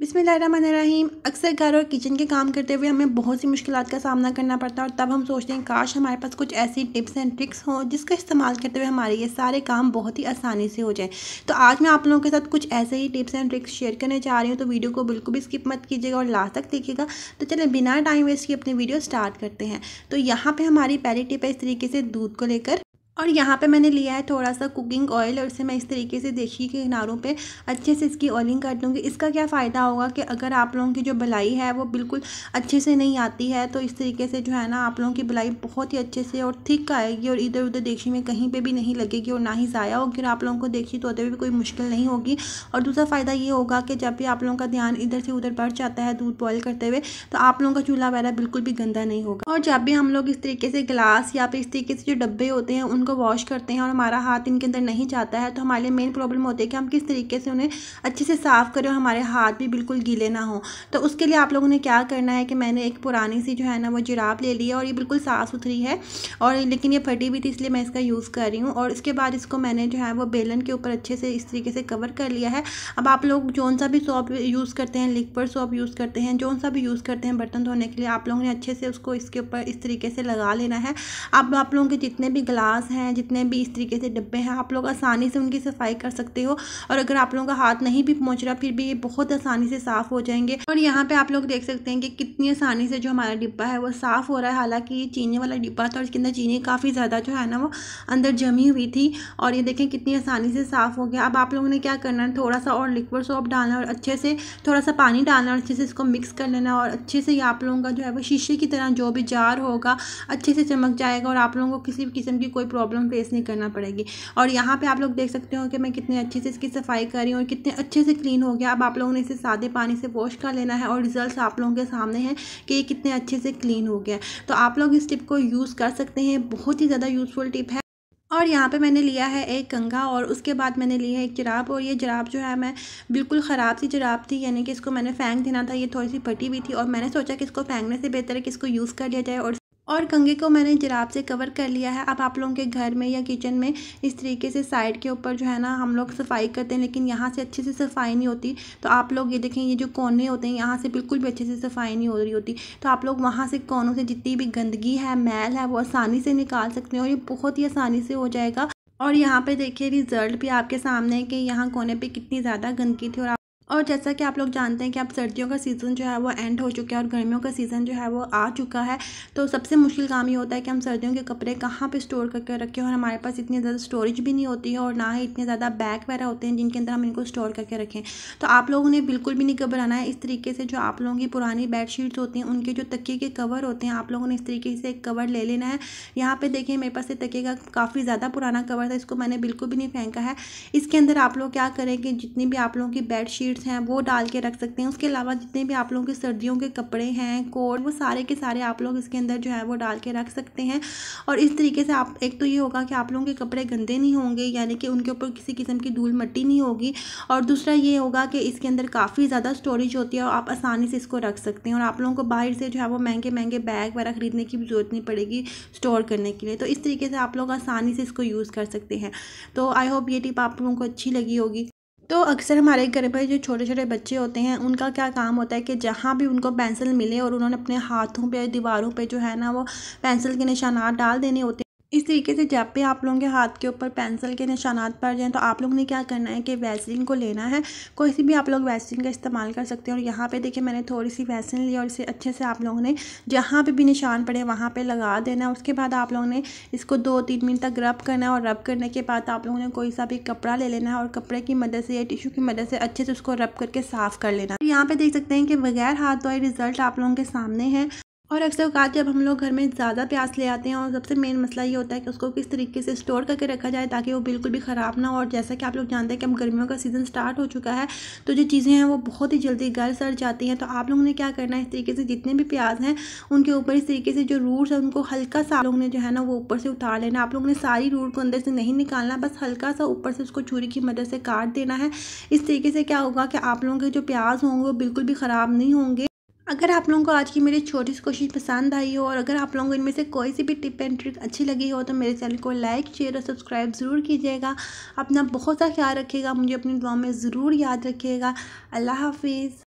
बिसमीम अक्सर घर और किचन के काम करते हुए हमें बहुत सी मुश्किल का सामना करना पड़ता है और तब हम सोचते हैं काश हमारे पास कुछ ऐसी टिप्स एंड ट्रिक्स हों जिसका इस्तेमाल करते हुए हमारे ये सारे काम बहुत ही आसानी से हो जाएं तो आज मैं आप लोगों के साथ कुछ ऐसे ही टिप्स एंड ट्रिक्स शेयर करने जा रही हूँ तो वीडियो को बिल्कुल भी स्किप मत कीजिएगा और लास्ट तक देखिएगा तो चले बिना टाइम वेस्ट किए अपनी वीडियो स्टार्ट करते हैं तो यहाँ पर हमारी पहली टिप है इस तरीके से दूध को लेकर और यहाँ पे मैंने लिया है थोड़ा सा कुकिंग ऑयल और इसे मैं इस तरीके से देखी के किनारों पे अच्छे से इसकी ऑयलिंग कर दूँगी इसका क्या फ़ायदा होगा कि अगर आप लोगों की जो बलाई है वो बिल्कुल अच्छे से नहीं आती है तो इस तरीके से जो है ना आप लोगों की बलाई बहुत ही अच्छे से और थिक आएगी और इधर उधर देखी में कहीं पर भी नहीं लगेगी और ना ही ज़ाया होगी और आप लोगों को देखिए तो भी कोई मुश्किल नहीं होगी और दूसरा फ़ायदा ये होगा कि जब भी आप लोगों का ध्यान इधर से उधर बढ़ जाता है दूध बॉयल करते हुए तो आप लोगों का चूल्हा वगैरह बिल्कुल भी गंदा नहीं होगा और जब भी हम लोग इस तरीके से गिलास या फिर इस तरीके से जो डब्बे होते हैं उन उनको वॉश करते हैं और हमारा हाथ इनके अंदर नहीं जाता है तो हमारे लिए मेन प्रॉब्लम होती है कि हम किस तरीके से उन्हें अच्छे से साफ़ करें और हमारे हाथ भी बिल्कुल गीले ना हो तो उसके लिए आप लोगों ने क्या करना है कि मैंने एक पुरानी सी जो है ना वो जिराब ले ली है और ये बिल्कुल साफ़ सुथरी है और लेकिन ये फटी भी थी इसलिए मैं इसका यूज़ कर रही हूँ और इसके बाद इसको मैंने जो है वो बेलन के ऊपर अच्छे से इस तरीके से कवर कर लिया है अब आप लोग जौन सा भी सॉप यूज़ करते हैं लिक्वर सॉप यूज़ करते हैं जौन सा भी यूज़ करते हैं बर्तन धोने के लिए आप लोगों ने अच्छे से उसको इसके ऊपर इस तरीके से लगा लेना है अब आप लोगों के जितने भी ग्लास हैं हैं जितने भी इस तरीके से डब्बे हैं आप लोग आसानी से उनकी सफाई कर सकते हो और अगर आप लोगों का हाथ नहीं भी पहुँच रहा फिर भी ये बहुत आसानी से साफ़ हो जाएंगे और यहाँ पर आप लोग देख सकते हैं कि कितनी आसानी से जो हमारा डिब्बा है वो साफ़ हो रहा है हालाँकि ये चीनी वाला डिब्बा था और इसके अंदर चीनी काफ़ी ज़्यादा जो है ना वो अंदर जमी हुई थी और ये देखें कितनी आसानी से साफ़ हो गया अब आप लोगों ने क्या करना है थोड़ा सा और लिक्विड सोप डालना और अच्छे से थोड़ा सा पानी डालना और अच्छे से इसको मिक्स कर लेना और अच्छे से ये आप लोगों का जो है वो शीशे की तरह जो भी जार होगा अच्छे से चमक जाएगा और आप लोगों को किसी भी किस्म की कोई प्रॉब्लम प्रॉब्लम फेस नहीं करना पड़ेगी और यहाँ पे आप लोग देख सकते हो कि मैं कितने अच्छे से इसकी सफाई कर रही हूँ और कितने अच्छे से क्लीन हो गया अब आप लोगों ने इसे सादे पानी से वॉश कर लेना है और रिजल्ट आप लोगों के सामने हैं कि ये कितने अच्छे से क्लीन हो गया तो आप लोग इस टिप को यूज़ कर सकते हैं बहुत ही ज़्यादा यूज़फुल टिप है और यहाँ पे मैंने लिया है एक कंगा और उसके बाद मैंने लिया है एक जराब और ये जराब जो है मैं बिल्कुल ख़राब सी जराब थी यानी कि इसको मैंने फेंक देना था ये थोड़ी सी फटी हुई थी और मैंने सोचा कि इसको फेंकने से बेहतर है कि इसको यूज़ कर लिया जाए और और कंघे को मैंने जराब से कवर कर लिया है अब आप लोगों के घर में या किचन में इस तरीके से साइड के ऊपर जो है ना हम लोग सफाई करते हैं लेकिन यहाँ से अच्छे से सफाई नहीं होती तो आप लोग ये देखें ये जो कोने होते हैं यहाँ से बिल्कुल भी अच्छे से सफाई नहीं हो रही होती तो आप लोग वहाँ से कोनों से जितनी भी गंदगी है मैल है वो आसानी से निकाल सकते हैं और ये बहुत ही आसानी से हो जाएगा और यहाँ पर देखिए रिज़ल्ट भी आपके सामने है कि यहाँ कोने पर कितनी ज़्यादा गंदगी थी और और जैसा कि आप लोग जानते हैं कि अब सर्दियों का सीज़न जो है वो एंड हो चुका है और गर्मियों का सीज़न जो है वो आ चुका है तो सबसे मुश्किल काम ये होता है कि हम सर्दियों के कपड़े कहाँ पे स्टोर करके रखें और हमारे पास इतनी ज़्यादा स्टोरेज भी नहीं होती है और ना ही इतने ज़्यादा बैग वगैरह होते हैं जिनके अंदर हम इनको स्टोर करके रखें तो आप लोगों ने बिल्कुल भी नहीं घबराना है इस तरीके से जो आप लोगों की पुरानी शीट्स होती हैं उनके जो तकिए के कवर होते हैं आप लोगों ने इस तरीके से एक कवर ले लेना है यहाँ पर देखिए मेरे पास ये तकिए का काफ़ी ज़्यादा पुराना कवर था इसको मैंने बिल्कुल भी नहीं फेंका है इसके अंदर आप लोग क्या करें कि जितनी भी आप लोगों की बेड जैकेट्स हैं वो डाल के रख सकते हैं उसके अलावा जितने भी आप लोगों के सर्दियों के कपड़े हैं कोट वो सारे के सारे आप लोग इसके अंदर जो है वो डाल के रख सकते हैं और इस तरीके से आप एक तो ये होगा कि आप लोगों के कपड़े गंदे नहीं होंगे यानी कि उनके ऊपर किसी किस्म की धूल मट्टी नहीं होगी और दूसरा ये होगा कि इसके अंदर काफ़ी ज़्यादा स्टोरेज होती है और आप आसानी से इसको रख सकते हैं और आप लोगों को बाहर से जो है वो महंगे महंगे बैग वगैरह ख़रीदने की ज़रूरत नहीं पड़ेगी स्टोर करने के लिए तो इस तरीके से आप लोग आसानी से इसको यूज़ कर सकते हैं तो आई होप ये टिप आप लोगों को अच्छी लगी होगी तो अक्सर हमारे घर पर जो छोटे छोटे बच्चे होते हैं उनका क्या काम होता है कि जहाँ भी उनको पेंसिल मिले और उन्होंने अपने हाथों पे दीवारों पर जो है ना वो पेंसिल के निशाना डाल देने होते हैं इस तरीके से जब भी आप लोगों के हाथ के ऊपर पेंसिल के निशानात पड़ जाएँ तो आप लोग ने क्या करना है कि वैसलिन को लेना है कोई सी भी आप लोग वैसलिन का इस्तेमाल कर सकते हैं और यहाँ पे देखिए मैंने थोड़ी सी वैसलिन ली और इसे अच्छे से आप लोगों ने जहाँ पे भी निशान पड़े वहाँ पे लगा देना है उसके बाद आप लोगों ने इसको दो तीन मिनट तक रब करना है और रब करने के बाद आप लोगों ने कोई सा भी कपड़ा ले लेना है और कपड़े की मदद से या टिशू की मदद से अच्छे से उसको रब करके साफ़ कर लेना तो यहाँ पर देख सकते हैं कि बगैर हाथ धोए रिज़ल्ट आप लोगों के सामने है और अक्सर अवकात जब हम लोग घर में ज़्यादा प्याज ले आते हैं और सबसे मेन मसला ये होता है कि उसको किस तरीके से स्टोर करके रखा जाए ताकि वो बिल्कुल भी ख़राब ना हो और जैसा कि आप लोग जानते हैं कि अब गर्मियों का सीज़न स्टार्ट हो चुका है तो जो चीज़ें हैं वो बहुत ही जल्दी गल सड़ जाती हैं तो आप लोगों ने क्या करना है इस तरीके से जितने भी प्याज हैं उनके ऊपर इस तरीके से जो रूट्स हैं उनको हल्का सा आप लोगों ने जो है ना वो ऊपर से उतार लेना आप लोगों ने सारी रूट को अंदर से नहीं निकालना बस हल्का सा ऊपर से उसको छुरी की मदद से काट देना है इस तरीके से क्या होगा कि आप लोगों के जो प्याज होंगे वो बिल्कुल भी ख़राब नहीं होंगे अगर आप लोगों को आज की मेरी छोटी सी कोशिश पसंद आई हो और अगर आप लोगों को इनमें से कोई सी भी टिप एंड ट्रिक अच्छी लगी हो तो मेरे चैनल को लाइक शेयर और सब्सक्राइब ज़रूर कीजिएगा अपना बहुत सा ख्याल रखिएगा मुझे अपनी दुआ में ज़रूर याद रखिएगा अल्लाह हाफिज़